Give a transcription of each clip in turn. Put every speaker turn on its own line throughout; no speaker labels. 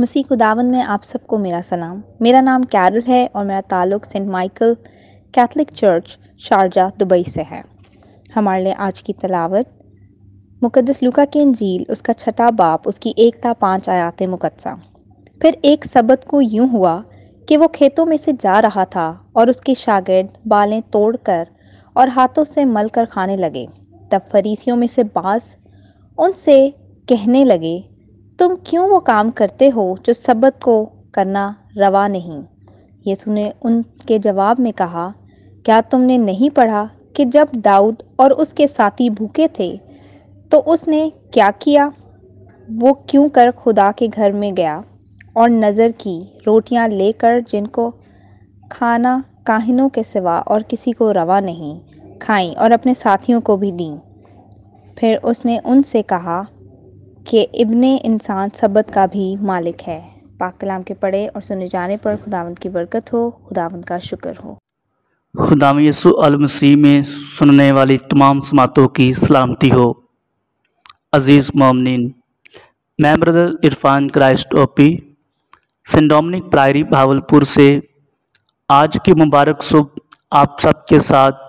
मसीह खुदावन में आप सबको मेरा सलाम मेरा नाम कैरल है और मेरा ताल्लुक Saint Michael Catholic church Sharjah Dubai से है हमारे लिए आज की तलावत मुकदस लुका के अंजील उसका छठा बाप उसकी एकता पाँच आयात मुकदसा फिर एक सबक को यूं हुआ कि वो खेतों में से जा रहा था और उसके शागिर्द बालें तोड़कर और हाथों से मल कर खाने लगे तब फरीसियों में से बास उनसे कहने लगे तुम क्यों वो काम करते हो जो सबत को करना रवा नहीं यीशु ने उनके जवाब में कहा क्या तुमने नहीं पढ़ा कि जब दाऊद और उसके साथी भूखे थे तो उसने क्या किया वो क्यों कर खुदा के घर में गया और नज़र की रोटियां लेकर जिनको खाना काहिनों के सिवा और किसी को रवा नहीं खाई और अपने साथियों को भी दी फिर उसने उनसे कहा कि इबन इंसान सबत का भी मालिक है पाक कलाम के पढ़े और सुने जाने पर खुदावंद की बरकत हो खुदावंद का शुक्र हो
खुदा यसु अलमसीह में सुनने वाली तमाम समातों की सलामती हो अज़ीज़ ममनिन मैं ब्रदर इरफान क्राइस्ट ओपी सिंडोमिक प्रायरी भावलपुर से आज की मुबारक सुबह आप सबके साथ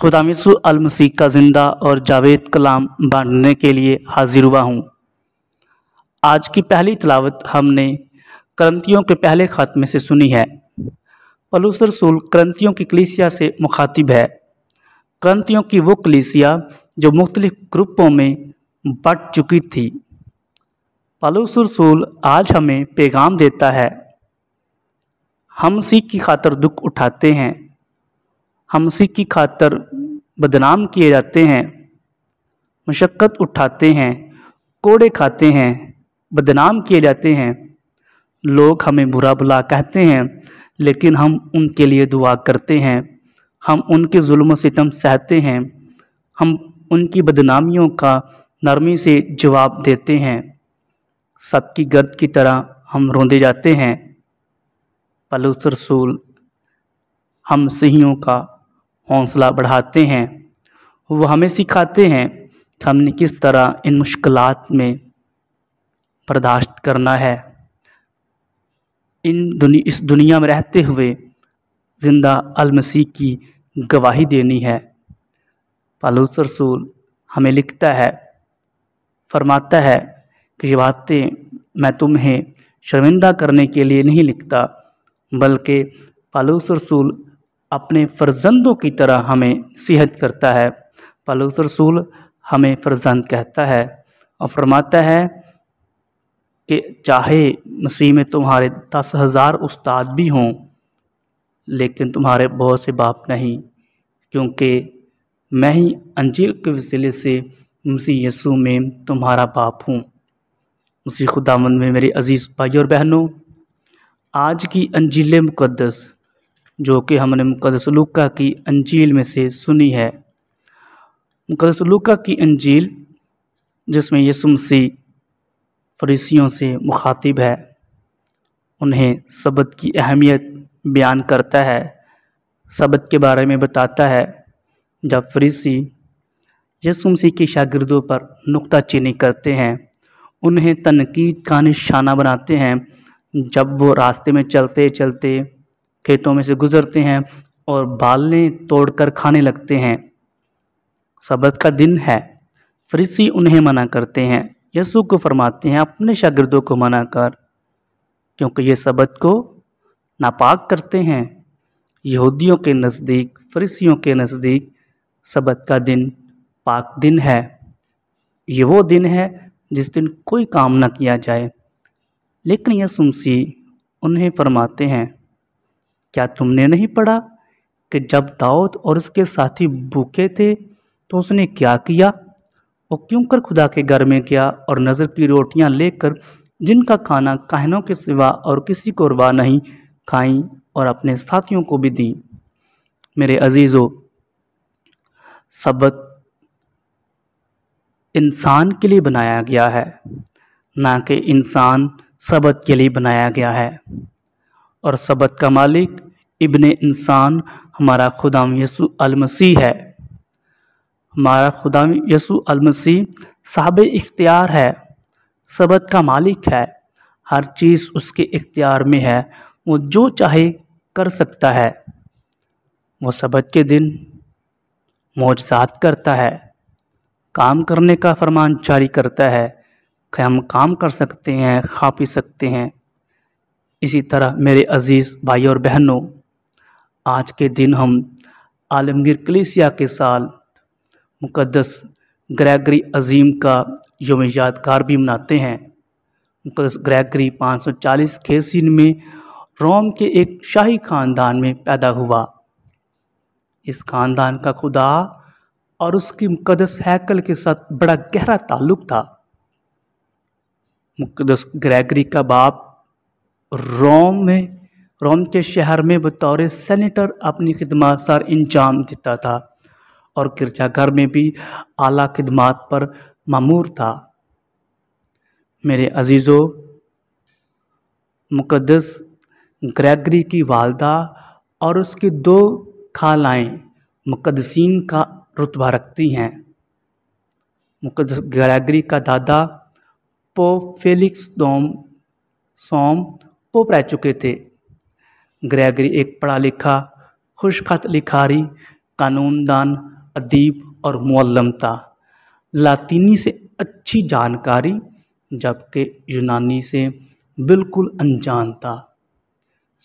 खुदामिसु अलमसी का ज़िंदा और जावेद कलाम बांटने के लिए हाजिर हुआ हूँ आज की पहली तलावत हमने क्रंतियों के पहले ख़त में से सुनी है पलूस रसूल क्रंतियों की कलीसिया से मुखातिब है क्रंतियों की वो कलीसिया जो मुख्तलिफ ग्रुपों में बट चुकी थी पलूस रसूल आज हमें पैगाम देता है हम सीख की खातर दुख उठाते हैं उसी की खातर बदनाम किए जाते हैं मशक्क़त उठाते हैं कोड़े खाते हैं बदनाम किए जाते हैं लोग हमें बुरा बुला कहते हैं लेकिन हम उनके लिए दुआ करते हैं हम उनके जुल्म सितम सहते हैं हम उनकी बदनामियों का नरमी से जवाब देते हैं सबकी गर्द की तरह हम रोंदे जाते हैं पलूस रसूल हम सहियों का हौसला बढ़ाते हैं वह हमें सिखाते हैं कि हमने किस तरह इन मुश्किल में बर्दाश्त करना है इन दुनि इस दुनिया में रहते हुए ज़िंदा अलमसीह की गवाही देनी है पालूस रसूल हमें लिखता है फरमाता है कि ये बातें मैं तुम्हें शर्मिंदा करने के लिए नहीं लिखता बल्कि पालूस रसूल अपने फ़र्जंदों की तरह हमें सेहत करता है पलूस रसूल हमें फ़र्जंद कहता है और फरमाता है कि चाहे मसीह में तुम्हारे दस हज़ार उस्ताद भी हों लेकिन तुम्हारे बहुत से बाप नहीं क्योंकि मैं ही अंजील के वसीले से मसीह यसू में तुम्हारा बाप हूँ मसीह खुदामंद में मेरे अज़ीज़ भाई और बहनों आज की अंजील मुक़दस जो कि हमने मुकदसलूका की अंजील में से सुनी है मुकदसलूका की अंजील जिसमें यसुमसी मसीह फरीसियों से मुखातिब है उन्हें सबक की अहमियत बयान करता है सबक के बारे में बताता है जब फरीसी यसुमसी के शागिर्दों पर चीनी करते हैं उन्हें तनकीद का निशाना बनाते हैं जब वो रास्ते में चलते चलते खेतों में से गुजरते हैं और बालें तोड़कर खाने लगते हैं सबक का दिन है फरीसी उन्हें मना करते हैं यसु को फरमाते हैं अपने शागिर्दों को मना कर क्योंकि ये सबक को नापाक करते हैं यहूदियों के नज़दीक फरीसियों के नज़दीक सबक का दिन पाक दिन है ये वो दिन है जिस दिन कोई काम ना किया जाए लेकिन यह मसीह उन्हें फरमाते हैं क्या तुमने नहीं पढ़ा कि जब दाऊद और उसके साथी भूखे थे तो उसने क्या किया वो क्यों कर खुदा के घर में गया और नज़र की रोटियां लेकर जिनका खाना कहनों के सिवा और किसी को रवा नहीं खाई और अपने साथियों को भी दी मेरे अजीज़ों सबक इंसान के लिए बनाया गया है ना कि इंसान सबक के लिए बनाया गया है और सबक का मालिक इबन इंसान हमारा खुदाम यसु अलमसी है हमारा खुदाम यसु अलमसी साहब इख्तियार है सबक का मालिक है हर चीज़ उसके इख्तियार में है वो जो चाहे कर सकता है वो सबक के दिन मौजात करता है काम करने का फरमान जारी करता है हम काम कर सकते हैं खा पी सकते हैं इसी तरह मेरे अज़ीज़ भाई और बहनों आज के दिन हम आलमगीर कलीसिया के साल मुक़दस ग्रैगरी अजीम का योम यादगार भी मनाते हैं मुक़दस ग्रैगरी 540 सौ चालीस में रोम के एक शाही ख़ानदान में पैदा हुआ इस ख़ानदान का खुदा और उसकी मुक़दस हैकल के साथ बड़ा गहरा ताल्लुक़ था मुक़दस ग्रैगरी का बाप रोम में रोम के शहर में बतौर सेनेटर अपनी खिदमत सर अंजाम देता था और गिरजाघर में भी आला खिदमत पर मामूर था मेरे अजीज़ों मुकदस ग्रेगरी की वालदा और उसकी दो खालाएँ मुकदसिन का रुतबा रखती हैं मुकदस ग्रेगरी का दादा पोप फेलिक्स डोम सोम पोप रह चुके थे ग्रेगरी एक पढ़ा लिखा खुशखत लिखारी कानूनदान अदीब और मुअल्लम था लातीनी से अच्छी जानकारी जबकि यूनानी से बिल्कुल अनजान था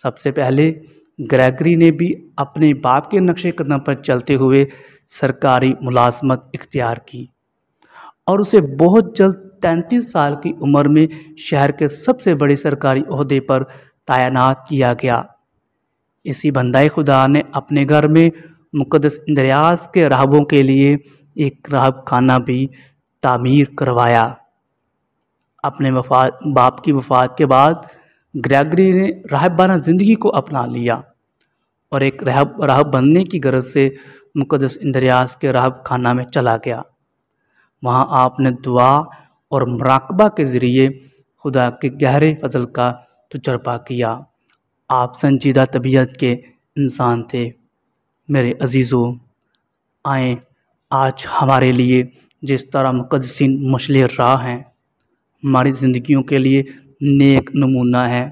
सबसे पहले ग्रेगरी ने भी अपने बाप के नक्शे कदम पर चलते हुए सरकारी मुलाजमत इख्तियार की और उसे बहुत जल्द तैंतीस साल की उम्र में शहर के सबसे बड़े सरकारी अहदे पर तैनात किया गया इसी बंदाई खुदा ने अपने घर में मुकदस इंद्रयास के राहबों के लिए एक राहब खाना भी तामीर करवाया अपने वफा बाप की वफात के बाद ग्रैगरी ने राहबाना ज़िंदगी को अपना लिया और एक रहब राहब बनने की गरज से मुकदस इंद्रयास के राहब खाना में चला गया वहाँ आपने दुआ और मराकबा के ज़रिए खुदा के गहरे फजल का तजर्बा तो किया आप संजीदा तबीयत के इंसान थे मेरे अजीज़ों आए आज हमारे लिए जिस तरह मुकदसिन मछल राह हैं हमारी ज़िंदगी के लिए नेक नमूना है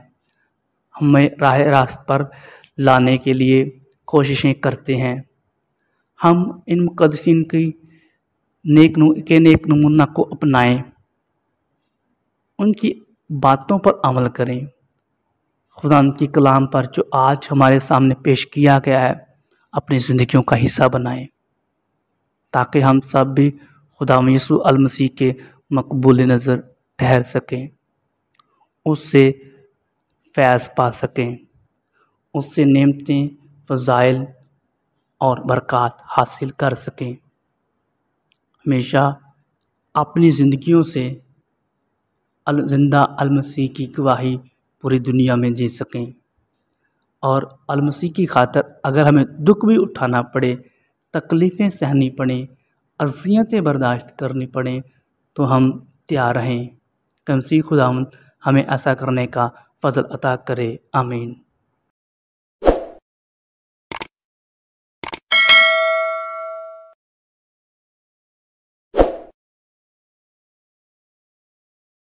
हमें राह रास्त पर लाने के लिए कोशिशें करते हैं हम इन मुकदसिन की नेक के नेक नमूना को अपनाएं उनकी बातों पर अमल करें खुदा की कलाम पर जो आज हमारे सामने पेश किया गया है अपनी ज़िंदगियों का हिस्सा बनाएं ताकि हम सब भी खुदा यसु अलमसीह के मकबूल नज़र ठहर सकें उससे फैज़ पा सकें उससे नमतें फ़ज़ाइल और बरक़ात हासिल कर सकें हमेशा अपनी ज़िंदगियों से अल जिंदा अलमसी की गवाही पूरी दुनिया में जी सकें और अलमसी की खातर अगर हमें दुख भी उठाना पड़े तकलीफ़ें सहनी पड़ें अजियतें बर्दाश्त करनी पड़ें तो हम तैयार रहें कमसी खुदावन हमें ऐसा करने का फ़जल अता करे आमीन